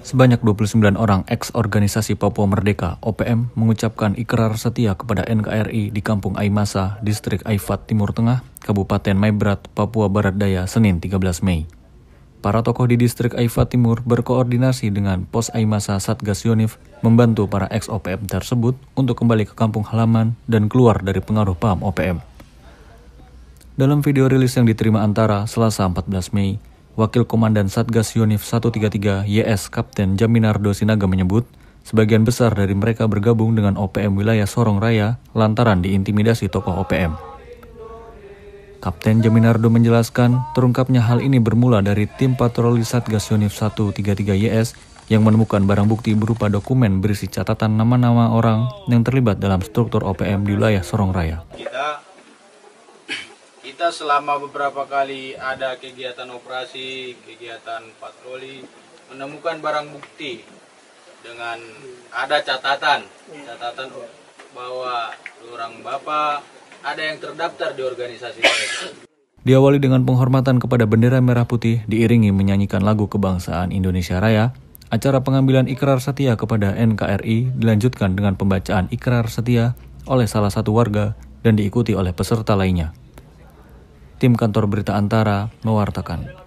Sebanyak 29 orang eks-organisasi Papua Merdeka OPM mengucapkan ikrar setia kepada NKRI di Kampung Aimasa, Distrik Aifat Timur Tengah, Kabupaten Maibrat, Papua Barat Daya, Senin 13 Mei. Para tokoh di Distrik Aifat Timur berkoordinasi dengan Pos Aimasa Satgas Yonif membantu para eks-OPM tersebut untuk kembali ke kampung halaman dan keluar dari pengaruh paham OPM. Dalam video rilis yang diterima antara Selasa 14 Mei, Wakil Komandan Satgas Yonif 133 YS Kapten Jaminardo Sinaga menyebut, sebagian besar dari mereka bergabung dengan OPM wilayah Sorong Raya lantaran diintimidasi tokoh OPM. Kapten Jaminardo menjelaskan, terungkapnya hal ini bermula dari tim patroli Satgas Yonif 133 YS yang menemukan barang bukti berupa dokumen berisi catatan nama-nama orang yang terlibat dalam struktur OPM di wilayah Sorong Raya. Kita kita selama beberapa kali ada kegiatan operasi, kegiatan patroli, menemukan barang bukti dengan ada catatan, ya. catatan bahwa orang bapak ada yang terdaftar di organisasi mereka. Diawali dengan penghormatan kepada bendera merah putih diiringi menyanyikan lagu kebangsaan Indonesia Raya, acara pengambilan ikrar setia kepada NKRI dilanjutkan dengan pembacaan ikrar setia oleh salah satu warga dan diikuti oleh peserta lainnya tim kantor berita Antara mewartakan.